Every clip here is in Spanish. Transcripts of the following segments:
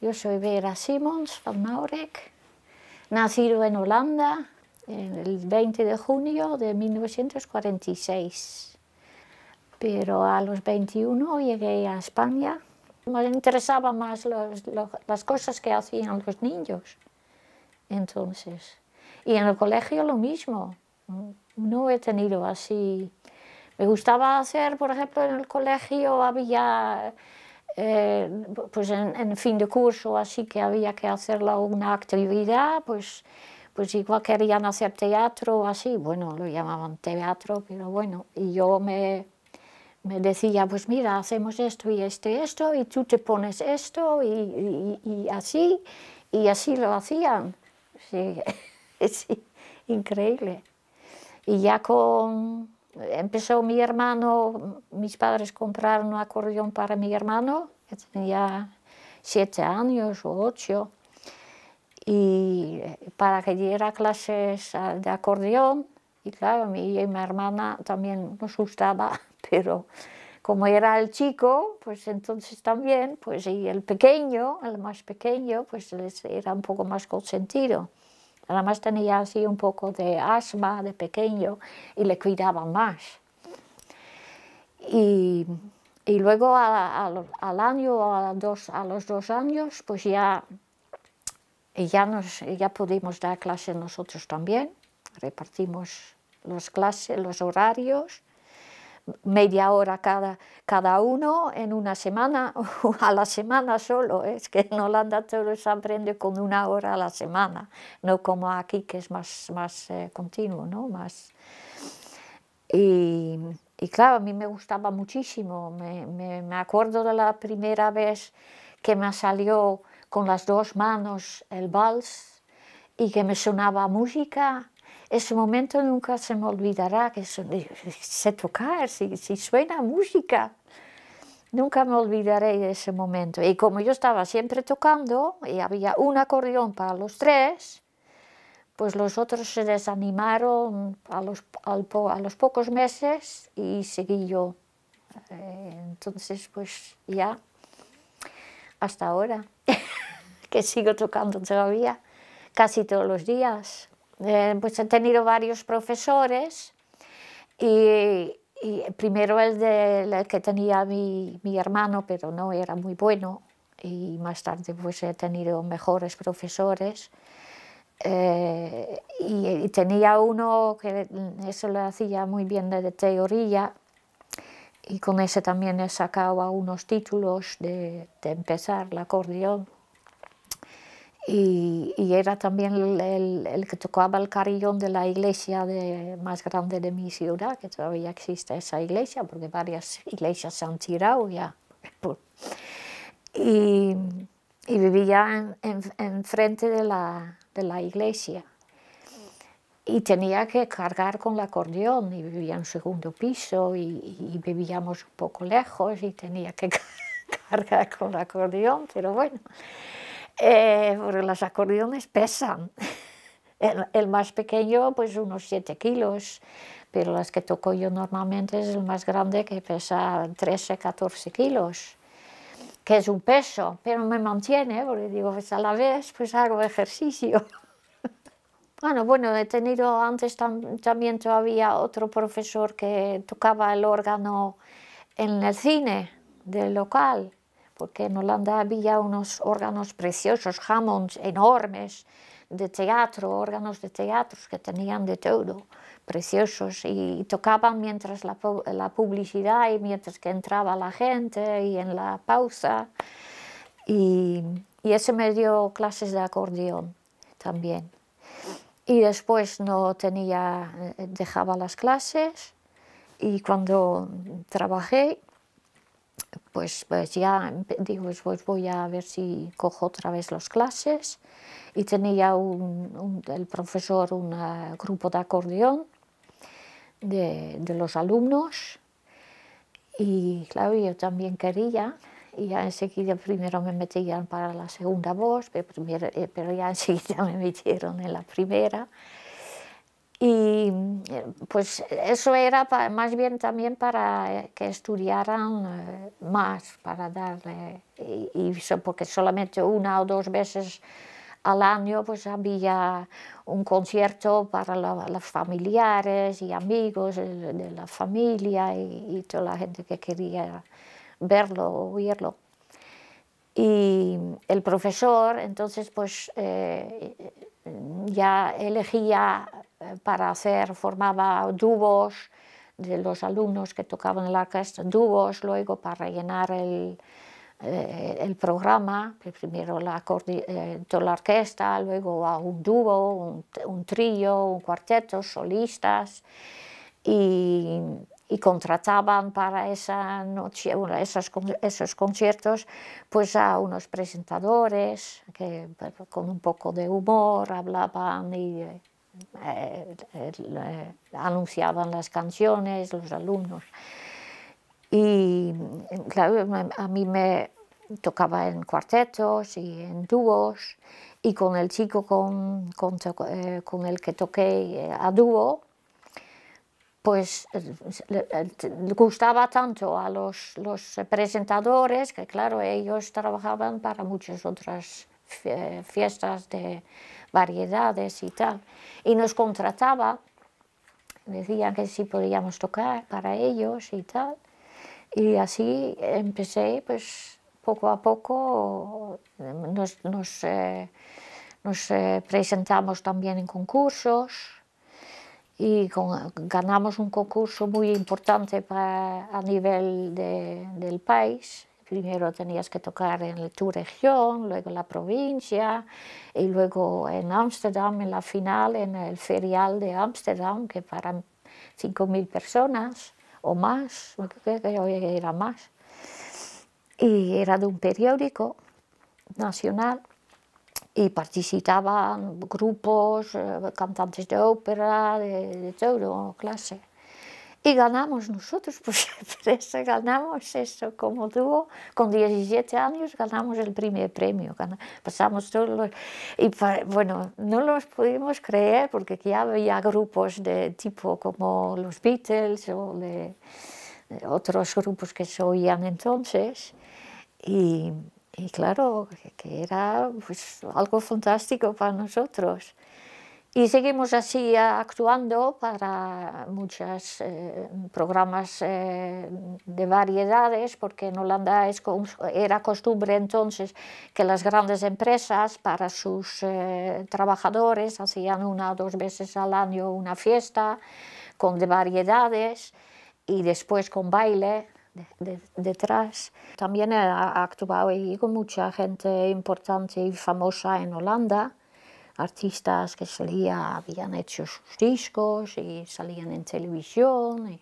Yo soy Vera Simons van Maurek, nacido en Holanda el 20 de junio de 1946. Pero a los 21 llegué a España. Me interesaban más las cosas que hacían los niños. Entonces, y en el colegio lo mismo. No he tenido así. Me gustaba hacer, por ejemplo, en el colegio había eh, pues en, fin de curso así que había que hacer una actividad, pues, pues igual querían hacer teatro así, bueno, lo llamaban teatro, pero bueno, y yo me, me decía, pues mira, hacemos esto y esto y esto, y tú te pones esto y, y, y así, y así lo hacían. Sí, es increíble. Y ya con empezó mi hermano, mis padres compraron un acordeón para mi hermano, que tenía siete años o ocho, y para que diera clases de acordeón. Y claro, a mi, y a mi hermana también nos gustaba, pero como era el chico, pues entonces también, pues y el pequeño, el más pequeño, pues era un poco más consentido. Además tenía así un poco de asma de pequeño y le cuidaban más. Y, luego a, al año, a, a los dos años, pues ya, ya, nos, ya pudimos dar clases nosotros también. Repartimos los clases, los horarios media hora cada, uno en una semana o a la semana solo. Es que en Holanda todo se aprende con una hora a la semana, no como aquí que es más, eh, continuo, ¿no? Más... Y, claro, a mí me gustaba muchísimo. me, acuerdo de la primera vez que me salió con las dos manos el vals y que me sonaba música ese momento nunca se me olvidará, que sé tocar, si, suena música. Nunca me olvidaré de ese momento. Y como yo estaba siempre tocando y había un acordeón para los tres, pues los otros se desanimaron a los, a los pocos meses y seguí yo. Eh, entonces, pues ya, hasta ahora, que sigo tocando todavía, casi todos los días. Eh, pues he tenido varios profesores y, primero el, que tenía mi, mi, hermano, pero no era muy bueno, y más tarde pues he tenido mejores profesores. Eh, y, tenía uno que eso lo hacía muy bien de, teoría, y con ese también he sacado algunos títulos de, de empezar el acordeón. Y, era también el, que tocaba el carillón de la iglesia de, más grande de mi ciudad, que todavía existe esa iglesia, porque varias iglesias se han tirado ya. Y, vivía en, frente de la, de la iglesia. Y tenía que cargar con el acordeón, y vivía en segundo piso, y, y vivíamos un poco lejos, y tenía que cargar con el acordeón, pero bueno. Eh, porque los acordeones pesan. El, más pequeño, pues unos 7 kilos, pero las que toco yo normalmente es el más grande que pesa 13, 14 kilos, que es un peso, pero me mantiene, porque digo, pues a la vez pues hago ejercicio. Bueno, bueno, he tenido antes también todavía otro profesor que tocaba el órgano en el cine del local porque en Holanda había unos órganos preciosos, jamons enormes, de teatro, órganos de teatro que tenían de todo, preciosos, y, tocaban mientras la, publicidad y mientras que entraba la gente y en la pausa. Y, y eso me dio clases de acordeón también. Y después no tenía, eh, dejaba las clases y cuando trabajé pues, pues ya digo, pues, pues voy a ver si cojo otra vez las clases y tenía un, el profesor un ah, grupo de acordeón de, de, los alumnos y claro, yo también quería y ya enseguida primero me metían para la segunda voz, pero, eh, pero ya enseguida me metieron en la primera. Y mm, pues eso era más bien también para eh, que estudiaran eh, más, para darle, y, porque solamente una o dos veces al año pues había un concierto para los familiares y amigos eh, de, la familia y, toda la gente que quería verlo, oírlo. Y el profesor entonces pues ya elegía para hacer, formaba dúos de los alumnos que tocaban en la orquesta, dúos luego para rellenar el, eh, el programa, pues primero la, eh, la orquesta, luego a un dúo, un, trío, un cuarteto, solistas, y, contrataban para esa noche, esos conciertos pues a unos presentadores que con un poco de humor hablaban y... Eh, eh, eh, anunciaban las canciones, los alumnos. Y claro, a mí me tocaba en cuartetos y en dúos, y con el chico con, con, eh, el que toqué a dúo, pues le gustaba tanto a los, los, presentadores que claro, ellos trabajaban para muchas otras fiestas de, variedades y tal. Y nos contrataba, decían que sí podíamos tocar para ellos y tal. Y así empecé, pues poco a poco nos, eh, eh, presentamos también en concursos y ganamos un concurso muy importante a nivel del país primero tenías que tocar en tu región, luego la provincia y luego en Ámsterdam, en la final, en el ferial de Ámsterdam, que para 5.000 personas o más, creo que era más. Y era de un periódico nacional y participaban grupos, eh, cantantes de ópera, de todo, clase. Y ganamos nosotros, pues ganamos eso como dúo. Con 17 años ganamos el primer premio. Pasamos todos los... Y bueno, no los pudimos creer porque ya había grupos de tipo como los Beatles o de, otros grupos que se oían entonces. Y, y claro, que era pues, algo fantástico para nosotros. Y seguimos así actuando para muchos eh, programas eh, de variedades, porque en Holanda era costumbre entonces que las grandes empresas para sus eh, trabajadores hacían una o dos veces al año una fiesta con de variedades y después con baile detrás. También ha actuado y con mucha gente importante y famosa en Holanda artistas que salía, habían hecho sus discos y salían en televisión.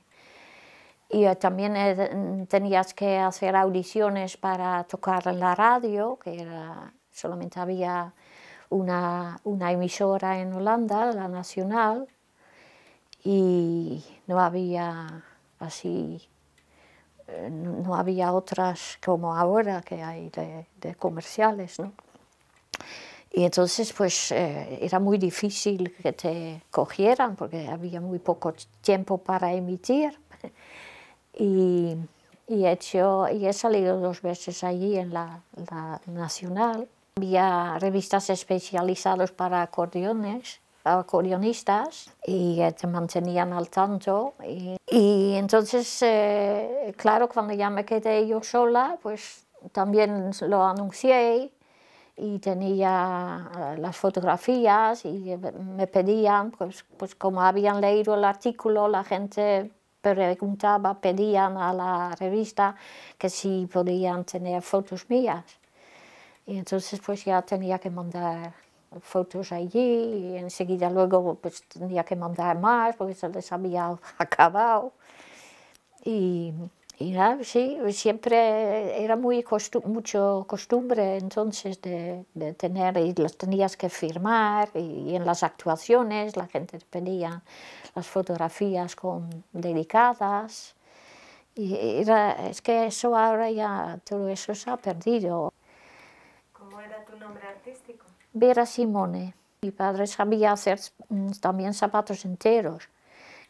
Y, eh, también eh, tenías que hacer audiciones para tocar en la radio, que solamente había una, una, emisora en Holanda, la Nacional, y no había así, eh, no había otras como ahora que hay de, de comerciales, ¿no? Y entonces pues eh, era muy difícil que te cogieran porque había muy poco tiempo para emitir. Y, he, hecho, y salido dos veces allí en la, Nacional. Había revistas especializadas para acordeones acordeonistas y te mantenían al tanto. Y, entonces, eh, claro, cuando ya me quedé yo sola, pues también lo anuncié y tenía eh, las fotografías y me pedían, pues, pues como habían leído el artículo, la gente preguntaba, pedían a la revista que si podían tener fotos mías. Y entonces pues ya tenía que mandar fotos allí y enseguida luego pues tenía que mandar más porque se les había acabado. Y y sí, siempre era muy mucho costumbre entonces de, tener, y los tenías que firmar, y, en las actuaciones la gente pedía las fotografías con, dedicadas. Y es que eso ahora ya, todo eso se ha perdido. ¿Cómo era tu nombre artístico? Vera Simone. Mi padre sabía hacer mm, también zapatos enteros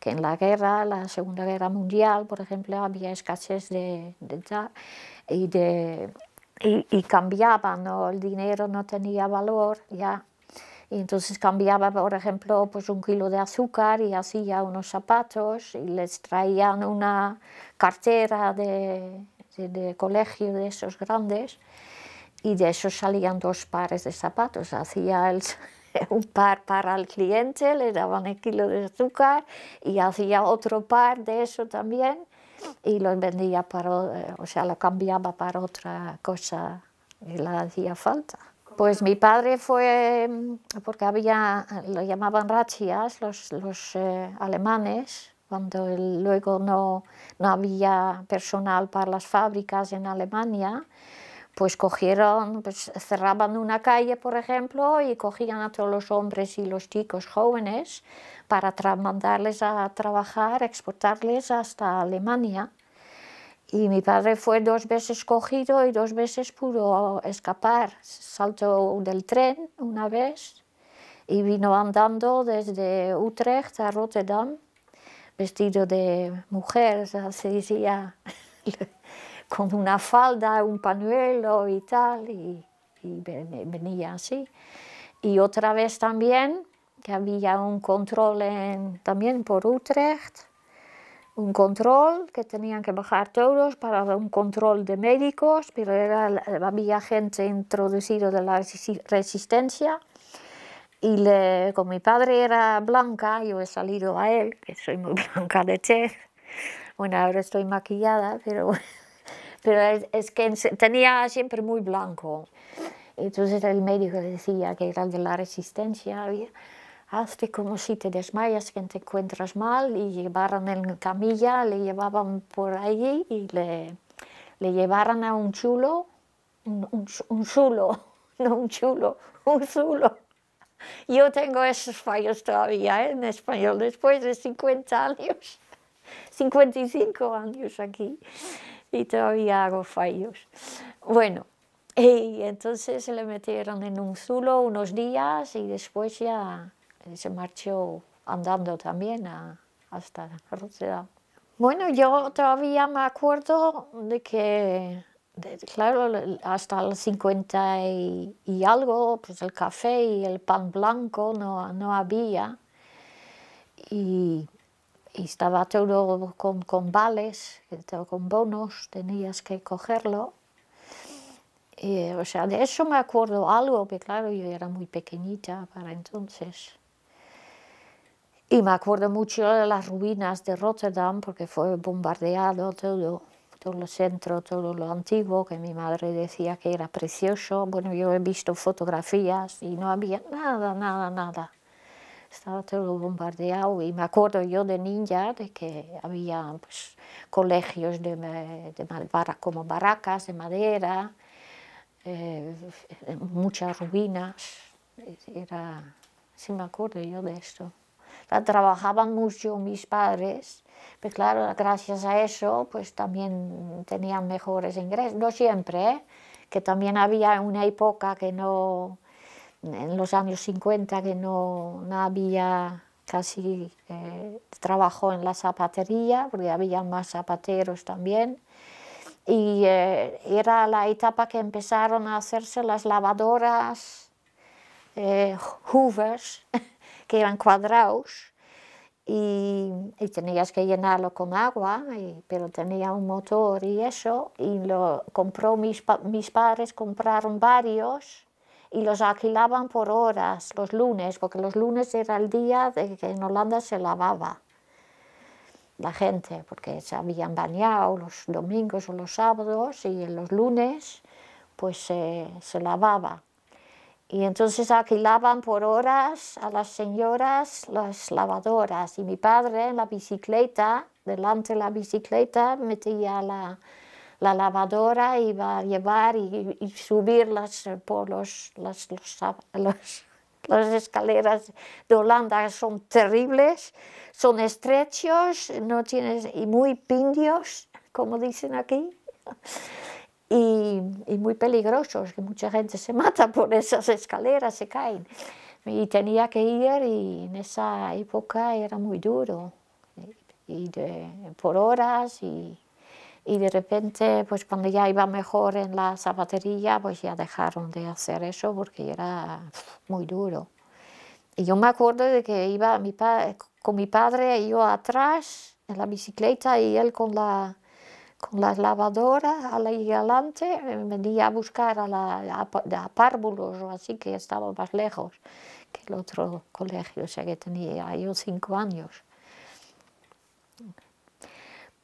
que en la guerra, la Segunda Guerra Mundial, por ejemplo, había escasez de, de y de y, cambiaban, el dinero no tenía valor ya. Y entonces cambiaba, por ejemplo, pues un kilo de azúcar y hacía unos zapatos y les traían una cartera de, de, colegio de esos grandes y de esos salían dos pares de zapatos. Hacía el, un par para el cliente, le daban el kilo de azúcar y hacía otro par de eso también y lo vendía para, eh, o sea, lo cambiaba para otra cosa que le hacía falta. Pues mi padre fue, mm, porque había, lo llamaban rachias los, eh, alemanes, cuando luego no había personal para las fábricas en Alemania, pues cogieron, pues cerraban una calle, por ejemplo, y cogían a todos los hombres y los chicos jóvenes para mandarles a trabajar, exportarles hasta Alemania. Y mi padre fue dos veces cogido y dos veces pudo escapar. Saltó del tren una vez y vino andando desde Utrecht a Rotterdam, vestido de mujer, se decía con una falda, un pañuelo y tal, y, venía así. Y otra vez también, que había un control en, también por Utrecht, un control que tenían que bajar todos para un control de médicos, pero era, había gente introducida de la resistencia. Y le, como mi padre era blanca, yo he salido a él, que soy muy blanca de chef Bueno, ahora estoy maquillada, pero pero es que tenía siempre muy blanco. Entonces el médico decía que era de la resistencia. Hazte como si te desmayas, que te encuentras mal. Y llevaran en camilla, le llevaban por allí y le, le a un chulo, un, zulo, chulo, no un chulo, un chulo. Yo tengo esos fallos todavía ¿eh? en español, después de 50 años, 55 años aquí. y todavía hago fallos. Bueno, eh, y entonces se le metieron en un zulo unos días y después ya eh, se marchó andando también a, hasta Rotterdam. Bueno, yo todavía me acuerdo de que, claro, hasta los 50 y, y, algo, pues el café y el pan blanco no, no había. Y y estaba todo con, con vales, todo con bonos, tenías que cogerlo. Y, eh, o sea, de eso me acuerdo algo, porque claro, yo era muy pequeñita para entonces. Y me acuerdo mucho de las ruinas de Rotterdam, porque fue bombardeado todo, todo el centro, todo lo antiguo, que mi madre decía que era precioso. Bueno, yo he visto fotografías y no había nada, nada, nada estaba todo bombardeado y me acuerdo yo de Ninja, de que había pues, colegios de, de, como barracas de madera, eh, muchas ruinas, era, sí me acuerdo yo de esto. trabajaban mucho mis padres, pero pues claro, gracias a eso pues también tenían mejores ingresos, no siempre, ¿eh? que también había una época que no en los años 50 que no, había casi eh, trabajo en la zapatería, porque había más zapateros también. Y eh, era la etapa que empezaron a hacerse las lavadoras, eh, hoovers, que eran cuadrados, y, tenías que llenarlo con agua, y, pero tenía un motor y eso, y lo compró mis, mis padres, compraron varios, y los alquilaban por horas los lunes, porque los lunes era el día de que en Holanda se lavaba la gente, porque se habían bañado los domingos o los sábados y en los lunes pues se lavaba. Y entonces alquilaban por horas a las señoras las lavadoras y mi padre en la bicicleta, delante de la bicicleta, metía la, la lavadora iba a llevar y, subirlas eh, por los, las escaleras de Holanda son terribles, son estrechos, no tienes, y muy pindios, como dicen aquí, y, muy peligrosos, que mucha gente se mata por esas escaleras, se caen. Y tenía que ir y en esa época era muy duro, y por horas y y de repente, pues cuando ya iba mejor en la zapatería, pues ya dejaron de hacer eso porque era muy duro. Y yo me acuerdo de que iba mi con mi padre yo atrás en la bicicleta y él con la, con la lavadora ahí adelante, eh, venía a buscar a, la, a, a párvulos o así, que estaba más lejos que el otro colegio, o sea que tenía yo cinco años.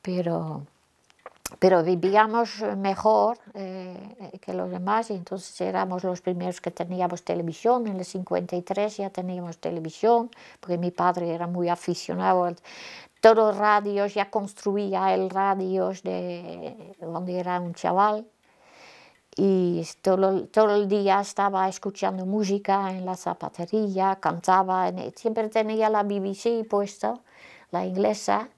Pero pero vivíamos eh, mejor eh, eh, que los demás entonces éramos los primeros que teníamos televisión. En el 53 ya teníamos televisión, porque mi padre era muy aficionado. A todos radios, ya construía el radios de donde era un chaval. Y todo, todo el día estaba escuchando música en la zapatería, cantaba, siempre tenía la BBC puesta, la inglesa,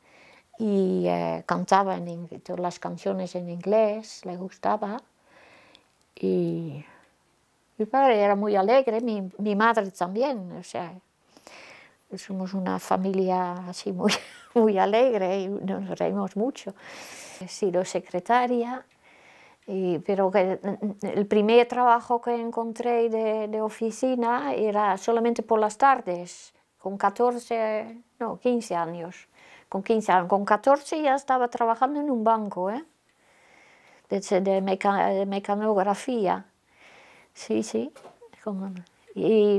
y eh, cantaba en todas las canciones en inglés, le gustaba. Y mi padre era muy alegre, mi, madre también, o sea, somos una familia así muy, muy alegre y nos reímos mucho. He sido secretaria, pero mm, el primer trabajo que encontré de, de oficina era solamente por las tardes, con 14, no, 15 años con 15 ah, con 14 ya estaba trabajando en un banco, ¿eh? de, mecanografía. Sí, sí.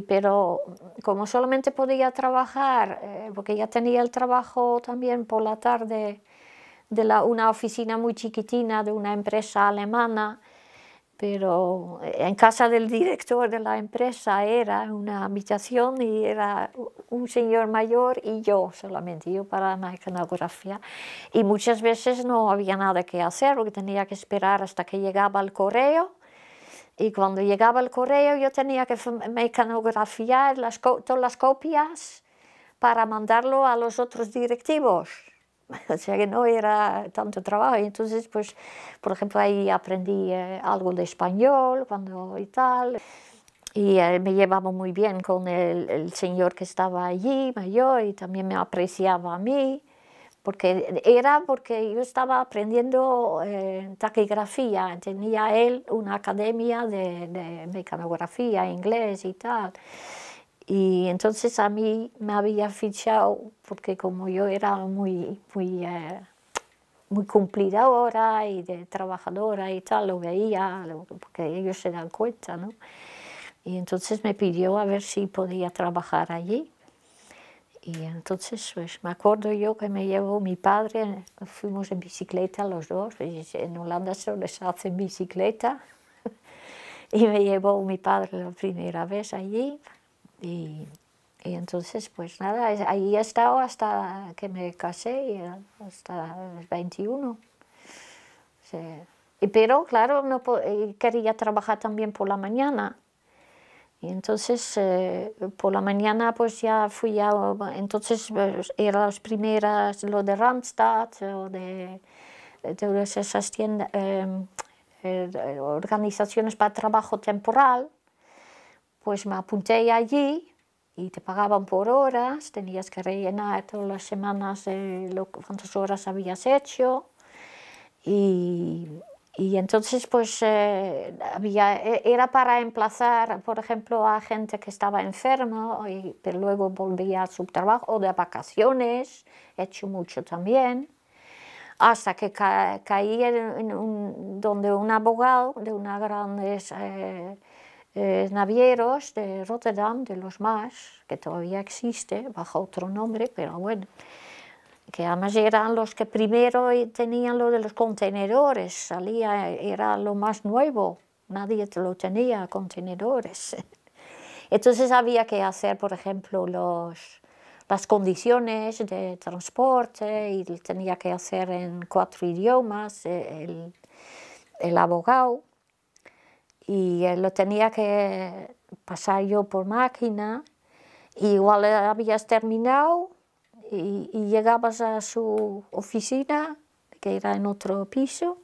pero como solamente podía trabajar, eh, porque ya tenía el trabajo también por la tarde de una oficina muy chiquitina de una empresa alemana, pero eh, en casa del director de la empresa era una habitación y era un señor mayor y yo solamente, yo para la mecanografía. Y muchas veces no había nada que hacer porque tenía que esperar hasta que llegaba el correo. Y cuando llegaba el correo yo tenía que mecanografiar las, todas las copias para mandarlo a los otros directivos. o sea que no era tanto trabajo. entonces, pues, por ejemplo, ahí aprendí eh, algo de español cuando y tal. Y eh, me llevaba muy bien con el, señor que estaba allí, mayor, y también me apreciaba a mí. Porque era porque yo estaba aprendiendo eh, taquigrafía. Tenía él una academia de, de mecanografía, inglés y tal. Y entonces a mí me había fichado, porque como yo era muy, muy, eh, muy cumplidora y de trabajadora y tal, lo veía, porque ellos se dan cuenta, ¿no? Y entonces me pidió a ver si podía trabajar allí. Y entonces, pues, me acuerdo yo que me llevó mi padre, fuimos en bicicleta los dos, en Holanda solo se hace en bicicleta, y me llevó mi padre la primera vez allí, y, entonces, pues nada, ahí he estado hasta que me casé, hasta los 21. pero claro, no quería trabajar también por la mañana. Y entonces, eh, por la mañana, pues ya fui a... entonces pues, eran las primeras, lo de Randstad, o de, todas esas tiendas, em, eh, organizaciones para trabajo temporal pues me apunté allí y te pagaban por horas, tenías que rellenar todas las semanas eh, cuántas horas habías hecho. Y, y entonces pues eh, había, e, era para emplazar, por ejemplo, a gente que estaba enferma, y, pero luego volvía a su trabajo, o de vacaciones, he hecho mucho también hasta que caí en, donde un abogado de una gran eh, navieros de Rotterdam, de los más, que todavía existe bajo otro nombre, pero bueno, que además eran los que primero tenían lo de los contenedores, salía, era lo más nuevo, nadie lo tenía, contenedores. Entonces había que hacer, por ejemplo, los, las condiciones de transporte y tenía que hacer en cuatro idiomas el abogado y lo tenía que pasar yo por máquina. igual habías terminado y, llegabas a su oficina, que era en otro piso,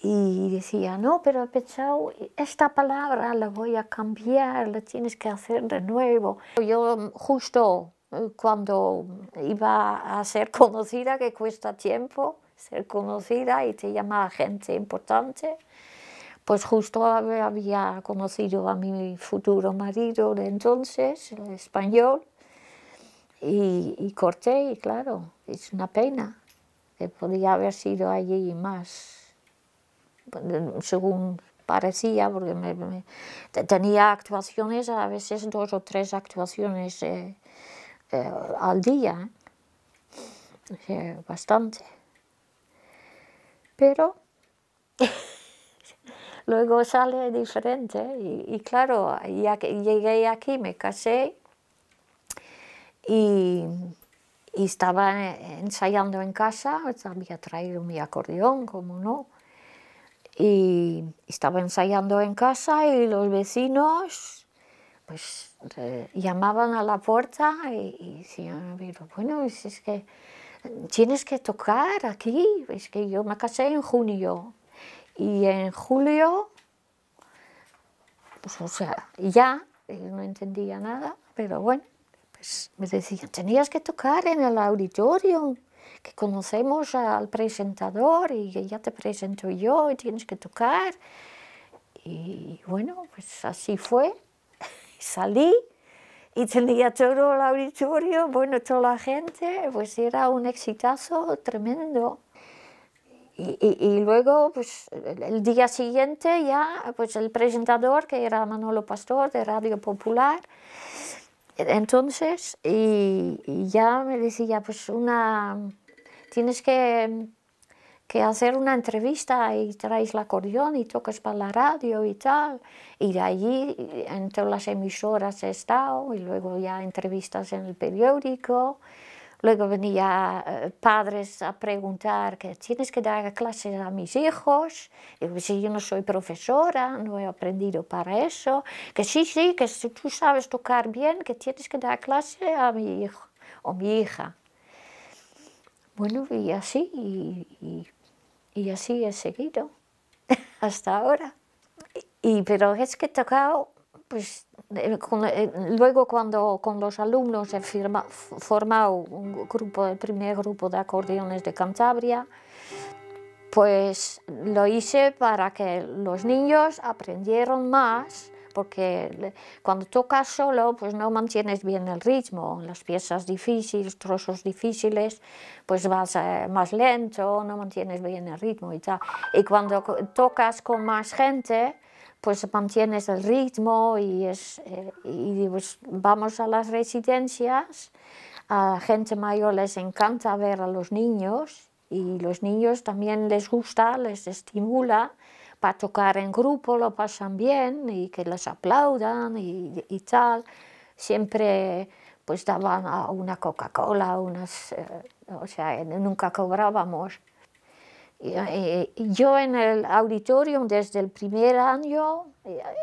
y decía, no, pero he pensado, esta palabra la voy a cambiar, la tienes que hacer de nuevo. Yo mm, justo mm, cuando iba a ser conocida, que cuesta tiempo ser conocida y te llama gente importante, pues justo había conocido a mi futuro marido de entonces, el español, y, corté, y claro, es una pena, que podía haber sido allí más, según parecía, porque tenía actuaciones, a veces dos o tres actuaciones eh, eh, al día, eh, bastante. Pero luego sale diferente. Y, claro, llegué aquí, me casé y, estaba ensayando en casa, pues, había traído mi acordeón, como no. Y estaba ensayando en casa y los vecinos pues eh, llamaban a la puerta y, y decían, bueno, es que tienes que tocar aquí, es que yo me casé en junio y en julio, pues o sea, ya, eh, no entendía nada, pero bueno, pues me decían, tenías que tocar en el auditorio, que conocemos al presentador y que ya te presento yo y tienes que tocar. Y bueno, pues así fue. Salí y tenía todo el auditorio, bueno, toda la gente, pues era un exitazo tremendo. Y, luego, pues, el día siguiente ya, pues, el presentador, que era Manolo Pastor de Radio Popular, entonces, y, ya me decía, pues, una, tienes que, que, hacer una entrevista y traes la acordeón y tocas para la radio y tal. Y de allí, en todas las emisoras he estado, y luego ya entrevistas en el periódico. Luego venía eh, padres a preguntar que tienes que dar clases a mis hijos. Y si yo no soy profesora, no he aprendido para eso. Que sí, sí, que si tú sabes tocar bien, que tienes que dar clases a mi hijo o mi hija. Bueno, y así, y, así he seguido hasta ahora. Y, pero es que he tocado pues, eh, eh, luego cuando con los alumnos he firma, formado un el primer grupo de acordeones de Cantabria, pues lo hice para que los niños aprendieran más, porque cuando tocas solo, pues no mantienes bien el ritmo, las piezas difíciles, trozos difíciles, pues vas eh, más lento, no mantienes bien el ritmo y tal. Y cuando tocas con más gente, pues mantienes el ritmo y, es, eh, y pues vamos a las residencias. A la gente mayor les encanta ver a los niños y los niños también les gusta, les estimula para tocar en grupo, lo pasan bien y que les aplaudan y, tal. Siempre pues daban una Coca-Cola, unas, eh, o sea, nunca cobrábamos. Eh, eh, yo en el auditorio desde el primer año,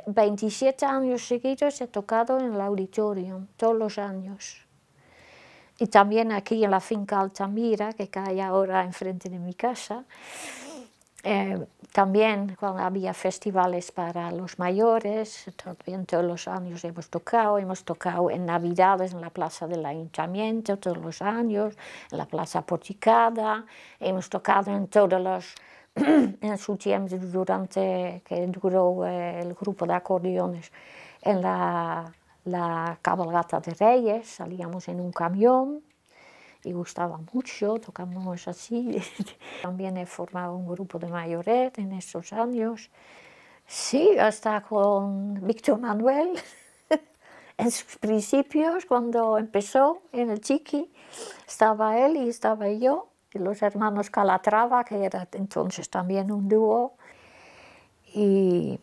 27 eh, años seguidos, he tocado en el auditorio, todos los años. Y también aquí en la finca Altamira, que cae ahora enfrente de mi casa. Eh, también cuando había festivales para los mayores, todos los años hemos tocado, hemos tocado en Navidades en la plaza del Ayuntamiento todos los años, en la plaza Porticada, hemos tocado en todos los, en su tiempo durante que duró eh, el grupo de acordeones, en la, la cabalgata de Reyes, salíamos en un camión, y gustaba mucho, tocamos así. También he formado un grupo de mayoret en estos años. Sí, hasta con Víctor Manuel, en sus principios, cuando empezó en el Chiqui, estaba él y estaba yo, y los hermanos Calatrava, que era entonces también un dúo. Y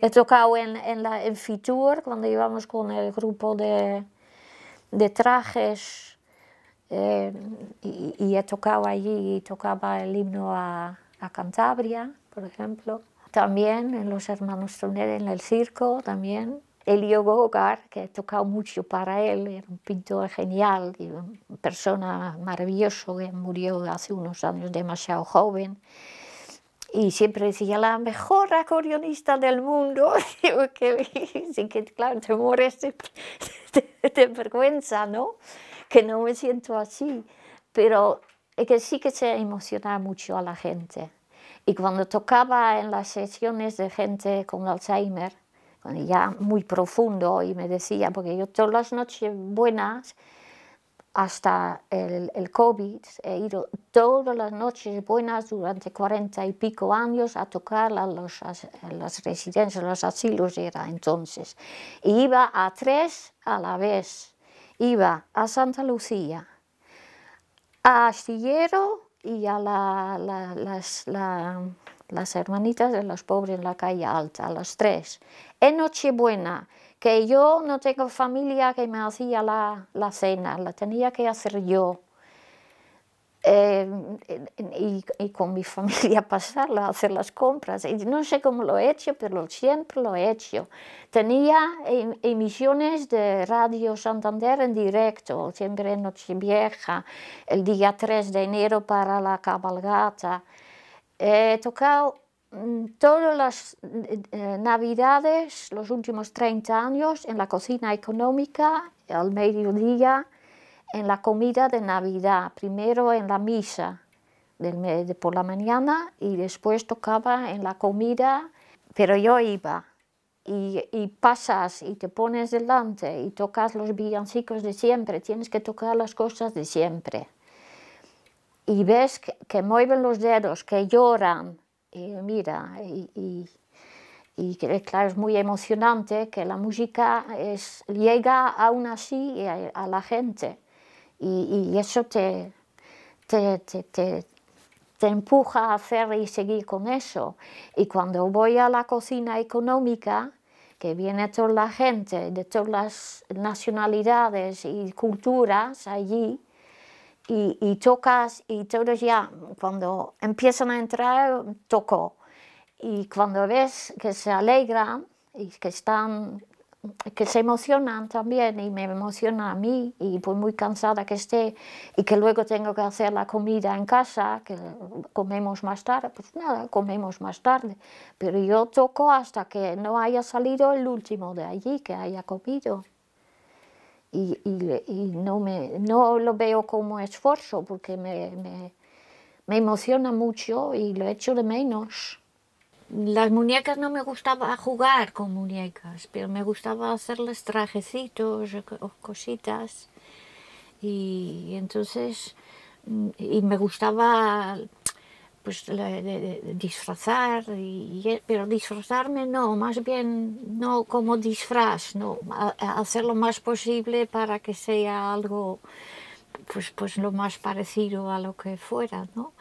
he tocado en, en, la, en Fitur, cuando íbamos con el grupo de, de trajes y, he tocado allí, tocaba el himno a, Cantabria, por ejemplo. También en Los Hermanos Toner, en el circo, también. Elio Gogar, que he tocado mucho para él, era un pintor genial, y una persona maravillosa que murió hace unos años demasiado joven. Y siempre decía, la mejor acordeonista del mundo. que, claro, te mueres de vergüenza, ¿no? que no me siento así, pero es que sí que se emociona mucho a la gente. Y cuando tocaba en las sesiones de gente con Alzheimer, ya muy profundo, y me decía, porque yo todas las noches buenas, hasta el, COVID, he ido todas las noches buenas durante cuarenta y pico años a tocar a las residencias, los asilos era entonces. iba a tres a la vez iba a Santa Lucía, a Astillero y a las, hermanitas de los pobres en la calle alta, a los tres. En Nochebuena, que yo no tengo familia que me hacía la cena, la tenía que hacer yo. Eh, y, con mi familia pasarla, a hacer las compras. Y no sé cómo lo he hecho, pero siempre lo he hecho. Tenía em, emisiones de Radio Santander en directo, siempre en Nochevieja, el día 3 de enero para la cabalgata. He tocado mm, todas las eh, eh, navidades, los últimos 30 años, en la cocina económica, al mediodía, en la comida de Navidad, primero en la misa de por la mañana y después tocaba en la comida, pero yo iba. Y, pasas y te pones delante y tocas los villancicos de siempre, tienes que tocar las cosas de siempre. Y ves que, mueven los dedos, que lloran, y mira, y, claro, es muy emocionante que la música llega aún así a la gente y, eso te, te, empuja a hacer y seguir con eso. Y cuando voy a la cocina económica, que viene toda la gente de todas las nacionalidades y culturas allí, y, y tocas y todos ya, cuando empiezan a entrar, toco. Y cuando ves que se alegran y que están que se emocionan también y me emociona a mí y pues muy cansada que esté y que luego tengo que hacer la comida en casa, que comemos más tarde, pues nada, comemos más tarde. Pero yo toco hasta que no haya salido el último de allí, que haya comido. Y, y, no, me, no lo veo como esfuerzo porque me, me, me emociona mucho y lo echo de menos. Las muñecas no me gustaba jugar con muñecas, pero me gustaba hacerles trajecitos o cositas. Y, entonces, y me gustaba pues, disfrazar, y, pero disfrazarme no, más bien no como disfraz, no, hacer lo más posible para que sea algo pues, pues lo más parecido a lo que fuera, ¿no?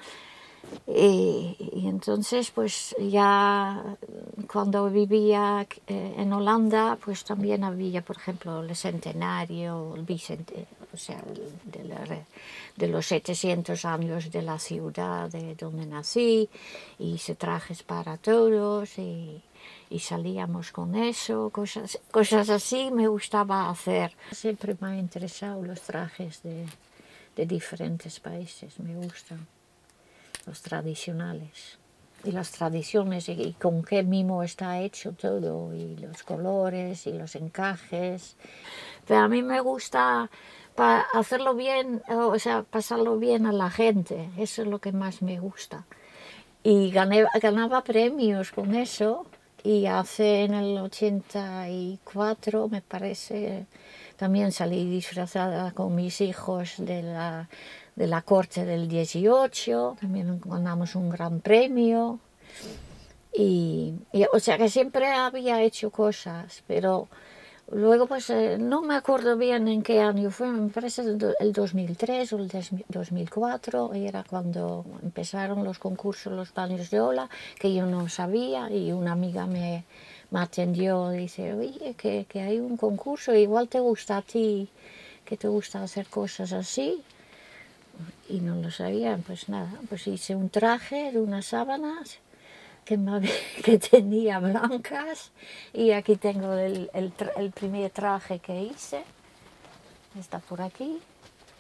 Y, entonces, pues ya cuando vivía eh, en Holanda, pues también había, por ejemplo, el centenario, el bicentenario, o sea, de, los 700 años de la ciudad de donde nací, y hice trajes para todos y, salíamos con eso, cosas, cosas así me gustaba hacer. Siempre me han interesado los trajes de, de diferentes países, me gustan los tradicionales y las tradiciones y, con qué mimo está hecho todo y los colores y los encajes. Pero a mí me gusta hacerlo bien, o sea, pasarlo bien a la gente, eso es lo que más me gusta. Y ganaba premios con eso y hace en el 84, me parece, también salí disfrazada con mis hijos de la, corte del 18, también ganamos un gran premio. y, o sea que siempre había hecho cosas, pero Luego, pues eh, no me acuerdo bien en qué año fue, me parece el 2003 o el 2004, era cuando empezaron los concursos, los baños de ola, que yo no sabía y una amiga me, me atendió, dice, oye, que, que, hay un concurso, igual te gusta a ti, que te gusta hacer cosas así. Y no lo sabía, pues nada, pues hice un traje de unas sábanas que, me, tenía blancas y aquí tengo el, primer traje que hice, está por aquí,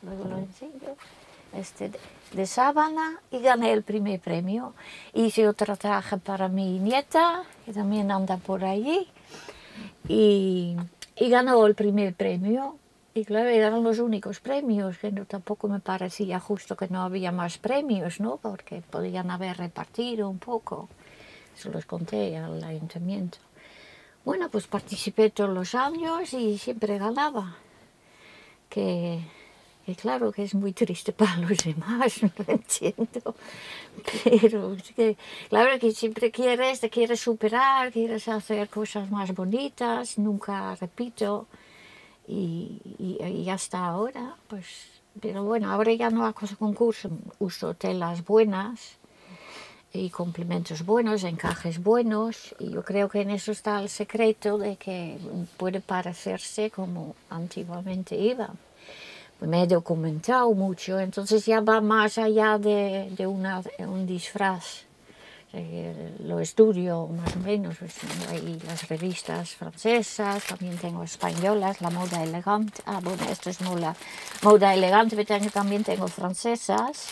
luego lo enseño, este de, sábana y gané el primer premio. Hice otro traje para mi nieta, que también anda por allí, y, y ganó el primer premio. Y claro, eran los únicos premios, que tampoco me parecía justo que no había más premios, ¿no? Porque podían haber repartido un poco se los conté al ayuntamiento. Bueno, pues participé todos los años y siempre ganaba. Que, claro que es muy triste para los demás, no lo entiendo. Pero que, claro que siempre quieres, te quieres superar, quieres hacer cosas más bonitas, nunca repito. Y, y, y hasta ahora, pues pero bueno, ahora ya no hago concurso, uso telas buenas y complementos buenos, encajes buenos. Y yo creo que en eso está el secreto de que puede parecerse como antiguamente iba. Me he documentado mucho, entonces ya va más allá de, una, un disfraz. Eh, lo estudio más o menos, pues, las revistas francesas, también tengo españolas, la moda elegante, ah bueno, esto es la moda elegante, también tengo francesas.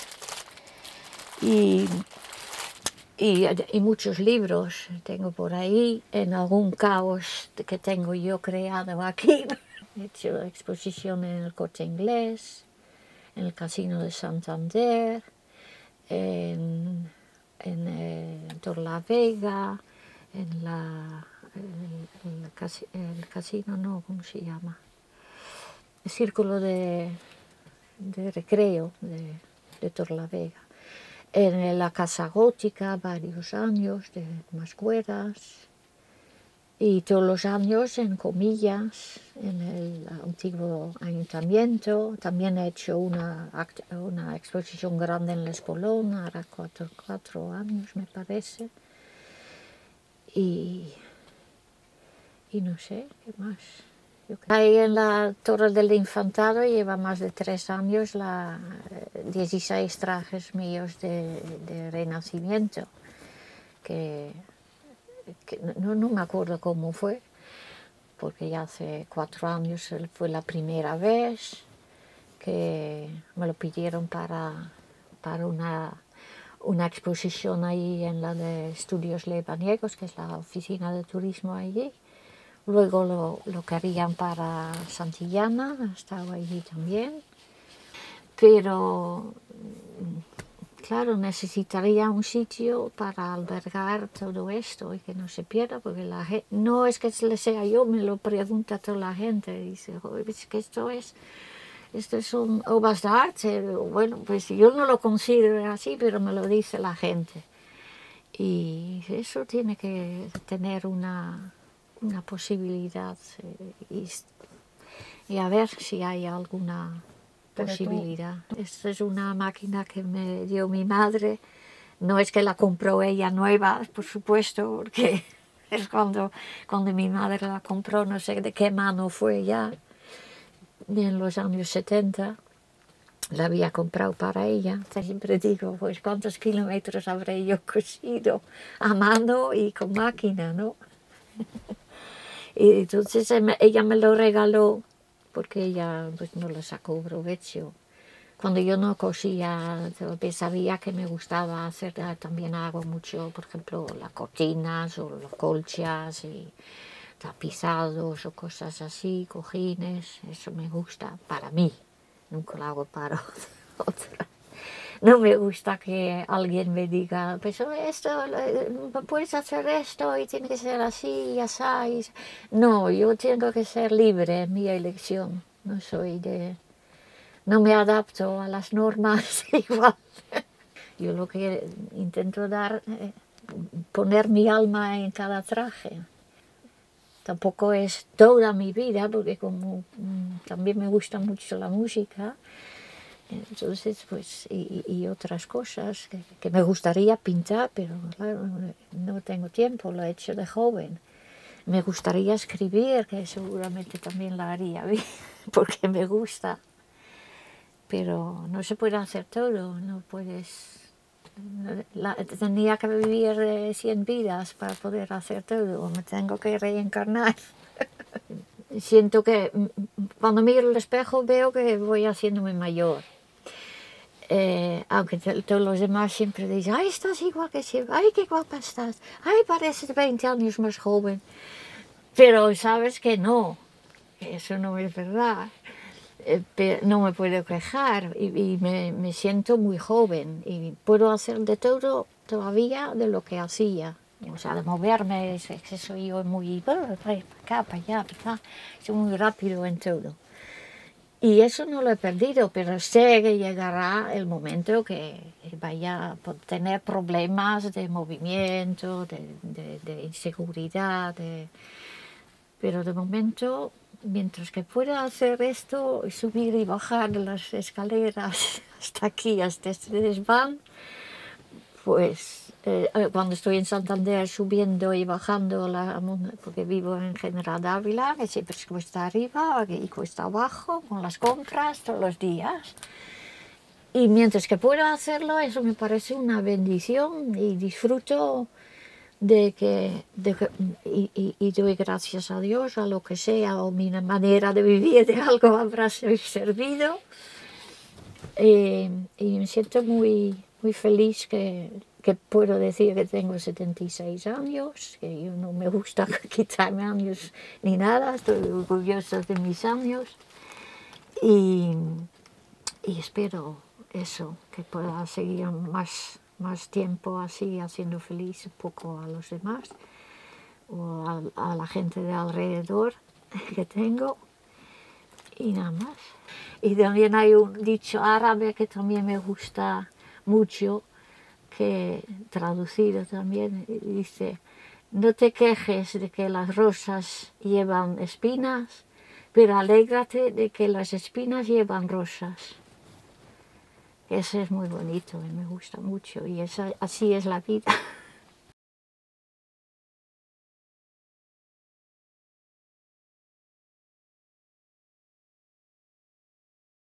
Y y, muchos libros tengo por ahí, en algún caos que tengo yo creado aquí. He hecho exposición en el Corte Inglés, en el Casino de Santander, en, en, eh, en Vega, en la... el, casino, no, ¿cómo se llama? El círculo de, recreo de, de Torla Vega en la casa gótica varios años de Mascueras y todos los años en comillas en el antiguo ayuntamiento. También he hecho una, una exposición grande en la Espolón, ahora cuatro, años me parece. y no sé qué más. Ahí en la Torre del Infantado lleva más de tres años la, 16 eh, trajes míos de, Renacimiento, que, no, me acuerdo cómo fue, porque ya hace cuatro años fue la primera vez que me lo pidieron para, una, una exposición ahí en la de Estudios Lebaniegos, que es la oficina de turismo allí. Luego lo, lo querían para Santillana, estaba allí también. Pero, mm, claro, necesitaría un sitio para albergar todo esto y que no se pierda, porque la gente, no es que se le sea yo, me lo pregunta toda la gente. Dice, es que esto es es son obras de arte. Bueno, pues yo no lo considero así, pero me lo dice la gente. Y eso tiene que tener una, una posibilidad eh, y, a ver si hay alguna posibilidad. Esta es una máquina que me dio mi madre. No es que la compró ella nueva, por supuesto, porque es cuando, cuando mi madre la compró, no sé de qué mano fue ya, en los años 70 la había comprado para ella. Siempre digo, pues cuántos kilómetros habré yo cosido a mano y con máquina, ¿no? Y entonces ella me lo regaló porque ella pues, no lo sacó provecho. Cuando yo no cosía, sabía que me gustaba hacer, ah, también hago mucho, por ejemplo, las cortinas o los colchas y tapizados o cosas así, cojines, eso me gusta para mí, nunca lo hago para otra no me gusta que alguien me diga, pues esto, mm, puedes hacer esto y tiene que ser así y así. No, yo tengo que ser libre en mi elección. No soy de... No me adapto a las normas igual. Yo lo que intento dar, eh, poner mi alma en cada traje. Tampoco es toda mi vida, porque como mm, también me gusta mucho la música, entonces, pues, y, otras cosas que, me gustaría pintar, pero claro, no tengo tiempo, lo he hecho de joven. Me gustaría escribir, que seguramente también la haría porque me gusta. Pero no se puede hacer todo, no puedes... tenía que vivir 100 vidas para poder hacer todo, me tengo que reencarnar. siento que mm, mm, cuando miro el espejo veo que voy haciéndome mayor. Eh, aunque todos los demás siempre dicen, ay, estás igual que siempre, ay, qué guapa estás, ay, pareces 20 años más joven. Pero sabes que no, eso no es verdad. Eh, no me puedo quejar y, me, siento muy joven y puedo hacer de todo todavía de lo que hacía. O sea, de moverme, es, soy yo muy, para acá, para allá, soy muy rápido en todo. Y eso no lo he perdido, pero sé que llegará el momento que vaya a tener problemas de movimiento, de, inseguridad. Pero de momento, mientras que pueda hacer esto, subir y bajar las escaleras hasta aquí, hasta este desván, pues eh, cuando estoy en Santander subiendo y bajando la porque vivo en General Ávila, que siempre cuesta arriba y cuesta abajo, con las compras todos los días. Y mientras que puedo hacerlo, eso me parece una bendición y disfruto de que, y, doy gracias a Dios a lo que sea o mi manera de vivir de algo habrá servido. Eh, y me siento muy, muy feliz que, que puedo decir que tengo 76 años, que yo no me gusta quitarme años ni nada, estoy orgullosa de mis años y, espero eso, que pueda seguir más, más tiempo así, haciendo feliz un poco a los demás o a la gente de alrededor que tengo y nada más. Y también hay un dicho árabe que también me gusta mucho, que traducido también, dice, no te quejes de que las rosas llevan espinas, pero alégrate de que las espinas llevan rosas. Ese es muy bonito me gusta mucho y así es la vida.